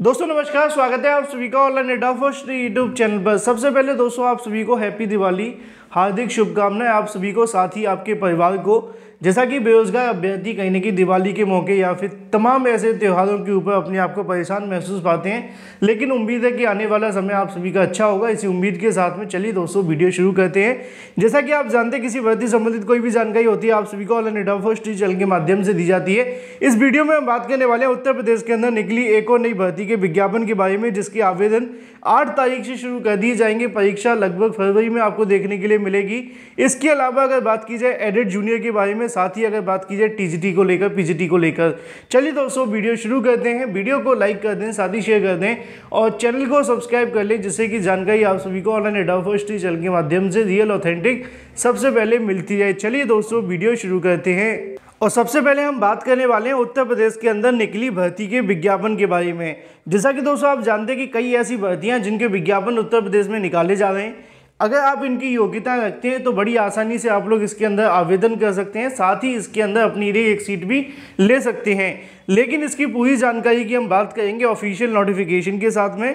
दोस्तों नमस्कार स्वागत है आप सभी का ऑनलाइन एडाफो श्री यूट्यूब चैनल पर सबसे पहले दोस्तों आप सभी को हैप्पी दिवाली हार्दिक शुभकामनाएं आप सभी को साथ ही आपके परिवार को जैसा कि बेरोजगार अभ्यर्थी कहीं ना कहीं दिवाली के मौके या फिर तमाम ऐसे त्यौहारों के ऊपर अपने आप को परेशान महसूस पाते हैं लेकिन उम्मीद है कि आने वाला समय आप सभी का अच्छा होगा इसी उम्मीद के साथ में चलिए दोस्तों वीडियो शुरू करते हैं जैसा कि आप जानते हैं किसी भर्ती संबंधित कोई भी जानकारी होती है आप सभी को ऑनलाइन डेटा फर्स्ट चैनल के माध्यम से दी जाती है इस वीडियो में हम बात करने वाले हैं उत्तर प्रदेश के अंदर निकली एक और नई भर्ती के विज्ञापन के बारे में जिसके आवेदन आठ तारीख से शुरू कर दिए जाएंगे परीक्षा लगभग फरवरी में आपको देखने के लिए मिलेगी इसके अलावा अगर बात की जाए एडिट जूनियर के बारे में साथ ही अगर बात की जाए टी को लेकर पी को लेकर चलिए दोस्तों वीडियो शुरू करते हैं वीडियो को लाइक कर दें साथ ही शेयर कर दें और चैनल को सब्सक्राइब कर लें जिससे कि जानकारी आप सभी को ऑनलाइन एडा फर्स्ट चैनल के माध्यम से रियल ऑथेंटिक सबसे पहले मिलती जाए चलिए दोस्तों वीडियो शुरू करते हैं और सबसे पहले हम बात करने वाले हैं उत्तर प्रदेश के अंदर निकली भर्ती के विज्ञापन के बारे में जैसा कि दोस्तों आप जानते हैं कि कई ऐसी भर्तियां जिनके विज्ञापन उत्तर प्रदेश में निकाले जा रहे हैं अगर आप इनकी योग्यता रखते हैं तो बड़ी आसानी से आप लोग इसके अंदर आवेदन कर सकते हैं साथ ही इसके अंदर अपनी रे एक सीट भी ले सकते हैं लेकिन इसकी पूरी जानकारी की हम बात करेंगे ऑफिशियल नोटिफिकेशन के साथ में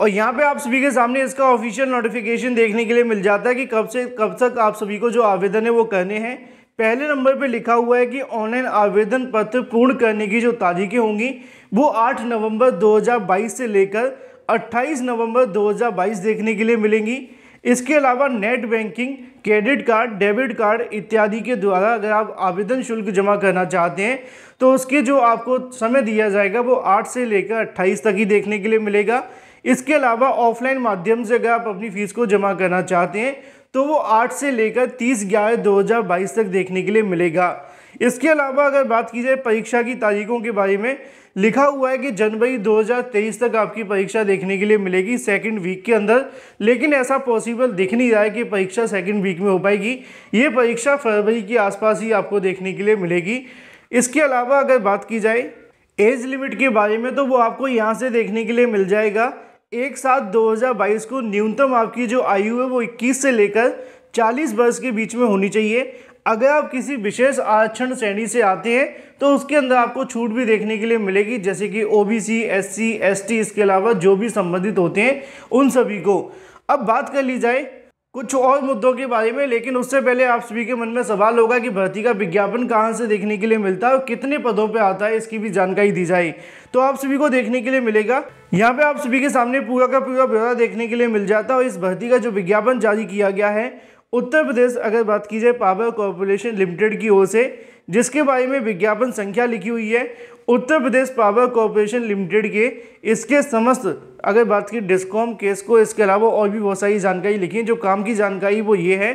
और यहाँ पे आप सभी के सामने इसका ऑफिशियल नोटिफिकेशन देखने के लिए मिल जाता है कि कब से कब तक आप सभी को जो आवेदन है वो करने हैं पहले नंबर पे लिखा हुआ है कि ऑनलाइन आवेदन पत्र पूर्ण करने की जो तारीखें होंगी वो 8 नवंबर 2022 से लेकर 28 नवंबर 2022 देखने के लिए मिलेंगी इसके अलावा net banking credit card debit card इत्यादि के द्वारा अगर आप आवेदन शुल्क जमा करना चाहते हैं तो उसके जो आपको समय दिया जाएगा वो 8 से लेकर 28 तक ही देखने के लिए मिलेगा इसके अलावा ऑफलाइन माध्यम से अगर आप अपनी फ़ीस को जमा करना चाहते हैं तो वो आठ से लेकर तीस ग्यारह दो हज़ार बाईस तक देखने के लिए मिलेगा इसके अलावा अगर बात की जाए परीक्षा की तारीखों के बारे में लिखा हुआ है कि जनवरी 2023 तक आपकी परीक्षा देखने के लिए मिलेगी सेकंड वीक के अंदर लेकिन ऐसा पॉसिबल दिख नहीं रहा है कि परीक्षा सेकंड वीक में हो पाएगी ये परीक्षा फरवरी के आसपास ही आपको देखने के लिए मिलेगी इसके अलावा अगर बात की जाए एज लिमिट के बारे में तो वो आपको यहाँ से देखने के लिए मिल जाएगा एक सात 2022 को न्यूनतम आपकी जो आयु है वो 21 से लेकर 40 वर्ष के बीच में होनी चाहिए अगर आप किसी विशेष आरक्षण श्रेणी से आते हैं तो उसके अंदर आपको छूट भी देखने के लिए मिलेगी जैसे कि ओबीसी एससी एसटी इसके अलावा जो भी संबंधित होते हैं उन सभी को अब बात कर ली जाए कुछ और मुद्दों के बारे में लेकिन उससे पहले आप सभी के मन में सवाल होगा कि भर्ती का विज्ञापन कहाँ से देखने के लिए मिलता है और कितने पदों पे आता है इसकी भी जानकारी दी जाए तो आप सभी को देखने के लिए मिलेगा यहाँ पे आप सभी के सामने पूरा का पूरा ब्यौरा देखने के लिए मिल जाता है और इस भर्ती का जो विज्ञापन जारी किया गया है उत्तर प्रदेश अगर बात की जाए पावर कॉरपोरेशन लिमिटेड की ओर से जिसके बारे में विज्ञापन संख्या लिखी हुई है Uttar Pradesh power corporation limited के इसके समस्त अगर बात की डिस्कॉम केस को इसके अलावा और भी बहुत सारी जानकारी लिखी है जो काम की जानकारी वो ये है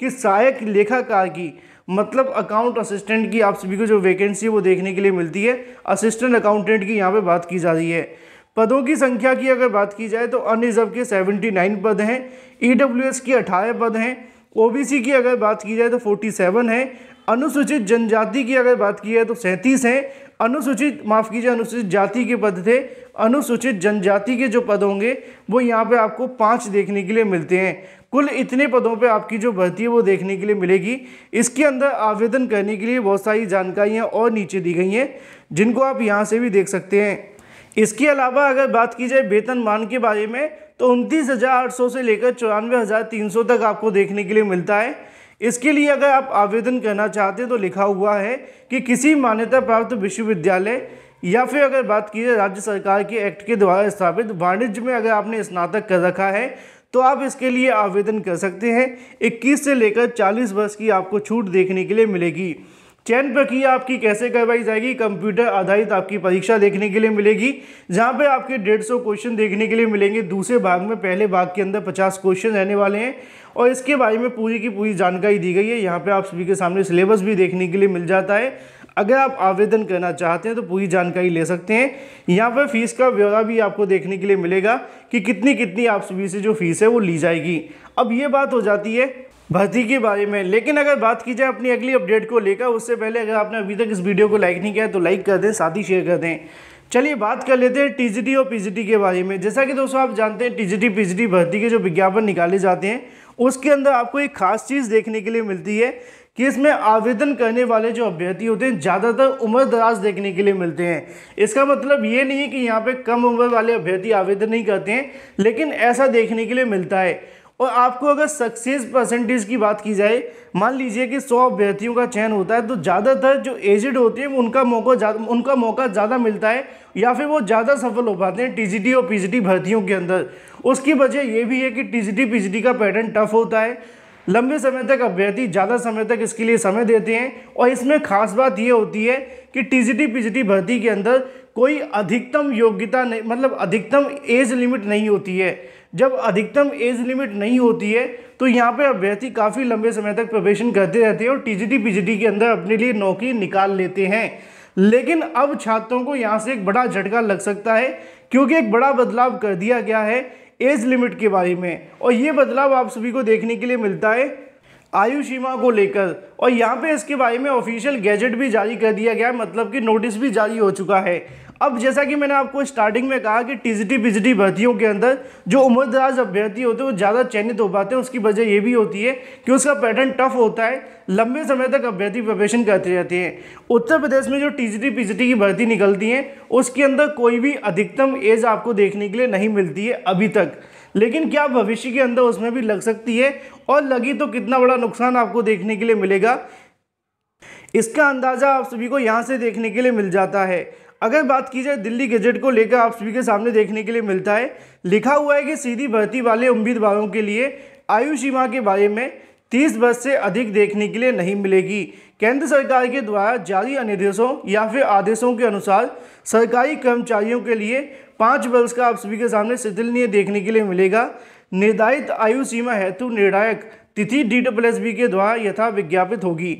कि सहायक लेखाकार की मतलब अकाउंट असिस्टेंट की आप सभी को जो वैकेंसी है वो देखने के लिए मिलती है असिस्टेंट अकाउंटेंट की यहाँ पर बात की जा रही है पदों की संख्या की अगर बात की जाए तो अनरिजर्व के 79 पद हैं ई की 18 पद हैं ओबीसी की अगर बात की जाए तो 47 है अनुसूचित जनजाति की अगर बात की है तो सैंतीस हैं अनुसूचित माफ़ कीजिए अनुसूचित जाति के पद थे अनुसूचित जनजाति के जो पद होंगे वो यहाँ पे आपको पाँच देखने के लिए मिलते हैं कुल इतने पदों पे आपकी जो भर्ती है वो देखने के लिए मिलेगी इसके अंदर आवेदन करने के लिए बहुत सारी जानकारियाँ और नीचे दी गई हैं जिनको आप यहाँ से भी देख सकते हैं इसके अलावा अगर बात की जाए वेतन मान के बारे में तो उनतीस से लेकर चौरानवे तक आपको देखने के लिए मिलता है इसके लिए अगर आप आवेदन करना चाहते हैं तो लिखा हुआ है कि किसी मान्यता प्राप्त विश्वविद्यालय या फिर अगर बात की जाए राज्य सरकार के एक्ट के द्वारा स्थापित वाणिज्य में अगर आपने स्नातक कर रखा है तो आप इसके लिए आवेदन कर सकते हैं 21 से लेकर 40 वर्ष की आपको छूट देखने के लिए मिलेगी चयन प्रक्रिया आपकी कैसे करवाई जाएगी कंप्यूटर आधारित आपकी परीक्षा देखने के लिए मिलेगी जहां पे आपके 150 क्वेश्चन देखने के लिए मिलेंगे दूसरे भाग में पहले भाग के अंदर 50 क्वेश्चन रहने वाले हैं और इसके बारे में पूरी की पूरी जानकारी दी गई है यहाँ पर आप सभी के सामने सिलेबस भी देखने के लिए मिल जाता है अगर आप आवेदन करना चाहते हैं तो पूरी जानकारी ले सकते हैं यहाँ पर फीस का ब्यौरा भी आपको देखने के लिए मिलेगा कि कितनी कितनी आप सभी से जो फीस है वो ली जाएगी अब ये बात हो जाती है भर्ती के बारे में लेकिन अगर बात की जाए अपनी अगली अपडेट को लेकर उससे पहले अगर आपने अभी तक इस वीडियो को लाइक नहीं किया तो लाइक कर दें साथ ही शेयर कर दें चलिए बात कर लेते हैं टीजीटी और पीजीटी के बारे में जैसा कि दोस्तों आप जानते हैं टीजीटी पीजीटी भर्ती के जो विज्ञापन निकाले जाते हैं उसके अंदर आपको एक खास चीज़ देखने के लिए मिलती है कि इसमें आवेदन करने वाले जो अभ्यर्थी होते हैं ज़्यादातर उम्र दराज देखने के लिए मिलते हैं इसका मतलब ये नहीं है कि यहाँ पर कम उम्र वाले अभ्यर्थी आवेदन नहीं करते हैं लेकिन ऐसा देखने के लिए मिलता है और आपको अगर सक्सेस परसेंटेज की बात की जाए मान लीजिए कि सौ अभ्यर्थियों का चयन होता है तो ज़्यादातर जो एजड होते हैं उनका मौका ज़्यादा उनका मौका ज़्यादा मिलता है या फिर वो ज़्यादा सफल हो पाते हैं टीजीटी और पीजीटी भर्तियों के अंदर उसकी वजह ये भी है कि टीजीटी पीजीटी का पैटर्न टफ होता है लंबे समय तक अभ्यर्थी ज़्यादा समय तक इसके लिए समय देते हैं और इसमें खास बात ये होती है कि टीजीटी पीजीटी भर्ती के अंदर कोई अधिकतम योग्यता नहीं मतलब अधिकतम एज लिमिट नहीं होती है जब अधिकतम एज लिमिट नहीं होती है तो यहाँ पे अभ्यर्थी काफ़ी लंबे समय तक प्रवेशन करते रहते हैं और टीजीटी पीजीटी के अंदर अपने लिए नौकरी निकाल लेते हैं लेकिन अब छात्रों को यहाँ से एक बड़ा झटका लग सकता है क्योंकि एक बड़ा बदलाव कर दिया गया है एज लिमिट के बारे में और ये बदलाव आप सभी को देखने के लिए मिलता है आयु सीमा को लेकर और यहाँ पे इसके बारे में ऑफिशियल गैजेट भी जारी कर दिया गया है मतलब कि नोटिस भी जारी हो चुका है अब जैसा कि मैंने आपको स्टार्टिंग में कहा कि टीजीटी पीजीटी भर्तियों के अंदर जो उम्रदराज अभ्यर्थी होते हैं वो ज़्यादा चयनित हो पाते हैं उसकी वजह ये भी होती है कि उसका पैटर्न टफ होता है लंबे समय तक अभ्यर्थी प्रवेशन करते रहते हैं उत्तर प्रदेश में जो टीजीटी पीजीटी की भर्ती निकलती है उसके अंदर कोई भी अधिकतम एज आपको देखने के लिए नहीं मिलती है अभी तक लेकिन क्या भविष्य के अंदर उसमें भी लग सकती है और लगी तो कितना बड़ा नुकसान आपको देखने के लिए मिलेगा इसका अंदाज़ा आप सभी को यहाँ से देखने के लिए मिल जाता है अगर बात की जाए दिल्ली गजट को लेकर आप सभी के सामने देखने के लिए मिलता है लिखा हुआ है कि सीधी भर्ती वाले उम्मीदवारों के लिए आयु सीमा के बारे में 30 वर्ष से अधिक देखने के लिए नहीं मिलेगी केंद्र सरकार के द्वारा जारी अनिर्देशों या फिर आदेशों के अनुसार सरकारी कर्मचारियों के लिए पाँच वर्ष का आप सभी के सामने शिथिलनीय देखने के लिए मिलेगा निर्धारित आयु सीमा हेतु निर्णायक तिथि डी डबल एस बी के द्वारा यथा विज्ञापित होगी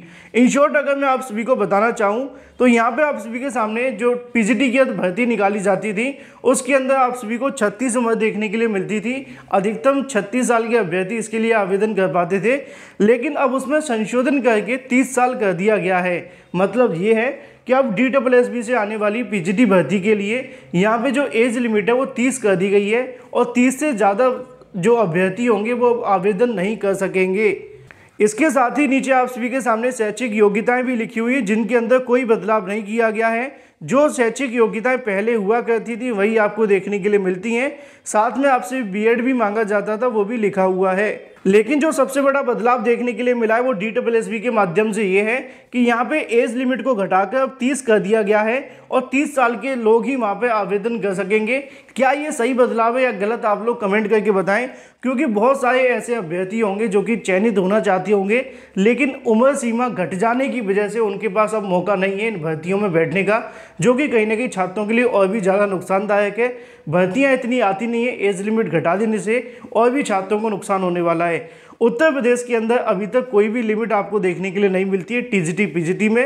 इन शॉर्ट अगर मैं आप सभी को बताना चाहूँ तो यहाँ पे आप सभी के सामने जो पीजीटी की भर्ती निकाली जाती थी उसके अंदर आप सभी को 36 उम्र देखने के लिए मिलती थी अधिकतम 36 साल के अभ्यर्थी इसके लिए आवेदन कर पाते थे लेकिन अब उसमें संशोधन करके तीस साल कर दिया गया है मतलब ये है कि अब डी डबल एस बी से आने वाली पीजीटी भर्ती के लिए यहाँ पे जो एज लिमिट है वो तीस कर दी गई है और तीस से ज़्यादा जो अभ्यर्थी होंगे वो आवेदन नहीं कर सकेंगे इसके साथ ही नीचे आप सभी के सामने शैक्षिक योग्यताएं भी लिखी हुई है जिनके अंदर कोई बदलाव नहीं किया गया है जो शैक्षिक योग्यताएं पहले हुआ करती थी वही आपको देखने के लिए मिलती हैं साथ में आपसे बीएड भी मांगा जाता था वो भी लिखा हुआ है लेकिन जो सबसे बड़ा बदलाव देखने के लिए मिला है वो डी डबल एस के माध्यम से ये है कि यहाँ पे एज लिमिट को घटाकर अब 30 कर दिया गया है और 30 साल के लोग ही वहाँ पे आवेदन कर सकेंगे क्या ये सही बदलाव है या गलत आप लोग कमेंट करके बताएं क्योंकि बहुत सारे ऐसे अभ्यर्थी होंगे जो कि चयनित होना चाहते होंगे लेकिन उम्र सीमा घट जाने की वजह से उनके पास अब मौका नहीं है इन भर्तियों में बैठने का जो कि कहीं ना कहीं छात्रों के लिए और भी ज़्यादा नुकसानदायक है भर्तियाँ इतनी आती नहीं है एज लिमिट घटा देने से और भी छात्रों को नुकसान होने वाला है है उत्तर प्रदेश के अंदर अभी तक कोई भी लिमिट आपको देखने के लिए नहीं मिलती है टीजीटी पीजीटी में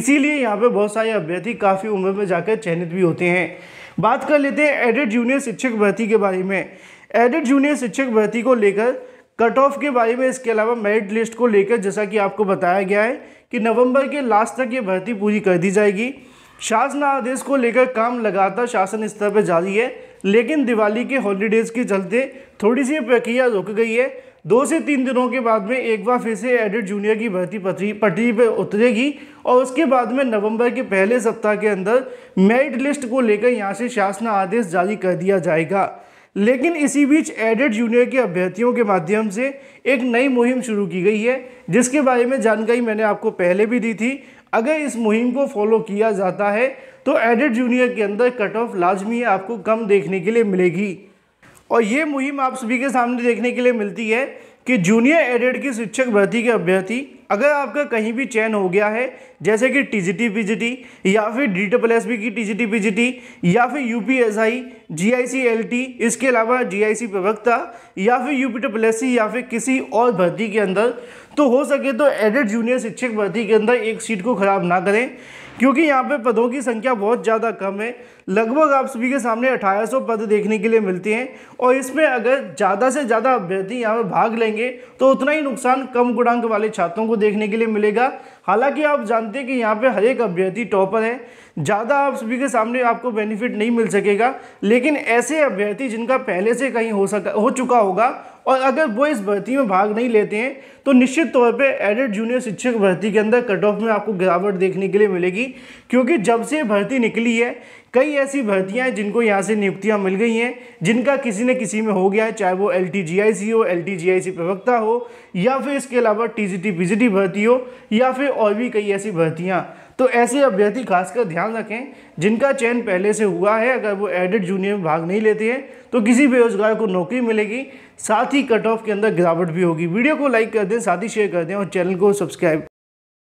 इसीलिए यहाँ पे बहुत सारे अभ्यर्थी काफ़ी उम्र में जाकर चयनित भी होते हैं बात कर लेते हैं एडिड जूनियर शिक्षक भर्ती के बारे में एडिड जूनियर शिक्षक भर्ती को लेकर कट ऑफ के बारे में इसके अलावा मेरिट लिस्ट को लेकर जैसा कि आपको बताया गया है कि नवंबर के लास्ट तक ये भर्ती पूरी कर दी जाएगी शासन आदेश को लेकर काम लगातार शासन स्तर पर जारी है लेकिन दिवाली के हॉलीडेज़ के चलते थोड़ी सी प्रक्रिया रुक गई है दो से तीन दिनों के बाद में एक बार फिर से एडिट जूनियर की भर्ती पटरी पटरी पर उतरेगी और उसके बाद में नवंबर के पहले सप्ताह के अंदर मेरिट लिस्ट को लेकर यहाँ से शासन आदेश जारी कर दिया जाएगा लेकिन इसी बीच एडिट जूनियर के अभ्यर्थियों के माध्यम से एक नई मुहिम शुरू की गई है जिसके बारे में जानकारी मैंने आपको पहले भी दी थी अगर इस मुहिम को फॉलो किया जाता है तो एडिट जूनियर के अंदर कट ऑफ लाजमी आपको कम देखने के लिए मिलेगी और ये मुहिम आप सभी के सामने देखने के लिए मिलती है कि जूनियर एडेड की शिक्षक भर्ती के अभ्यर्थी अगर आपका कहीं भी चयन हो गया है जैसे कि T G T P G T या फिर डी डबल एस बी की T G T P G T या फिर U P S I G I C L T इसके अलावा जी आई सी प्रवक्ता या फिर U P double S C या फिर किसी और भर्ती के अंदर तो हो सके तो एडेड जूनियर शिक्षक भर्ती के अंदर एक सीट को ख़राब ना करें क्योंकि यहाँ पे पदों की संख्या बहुत ज़्यादा कम है लगभग आप सभी के सामने 1800 पद देखने के लिए मिलते हैं और इसमें अगर ज़्यादा से ज़्यादा अभ्यर्थी यहाँ पे भाग लेंगे तो उतना ही नुकसान कम गुणांक वाले छात्रों को देखने के लिए मिलेगा हालांकि आप जानते हैं कि यहाँ पे हर एक अभ्यर्थी टॉपर है ज़्यादा आप सभी के सामने आपको बेनिफिट नहीं मिल सकेगा लेकिन ऐसे अभ्यर्थी जिनका पहले से कहीं हो सका हो चुका होगा और अगर वो इस भर्ती में भाग नहीं लेते हैं तो निश्चित तौर पे एडेड जूनियर शिक्षक भर्ती के अंदर कट ऑफ में आपको गिरावट देखने के लिए मिलेगी क्योंकि जब से भर्ती निकली है कई ऐसी भर्तियाँ हैं जिनको यहाँ से नियुक्तियाँ मिल गई हैं जिनका किसी न किसी में हो गया है चाहे वो एल हो एल प्रवक्ता हो या फिर इसके अलावा टी जी भर्ती हो या फिर और भी कई ऐसी भर्तियाँ तो ऐसे अभ्यर्थी खासकर ध्यान रखें जिनका चयन पहले से हुआ है अगर वो एडेड जूनियर में भाग नहीं लेते हैं तो किसी बेरोजगार को नौकरी मिलेगी साथ ही कट ऑफ के अंदर गिरावट भी होगी वीडियो को लाइक कर दें साथ ही शेयर कर दें और चैनल को सब्सक्राइब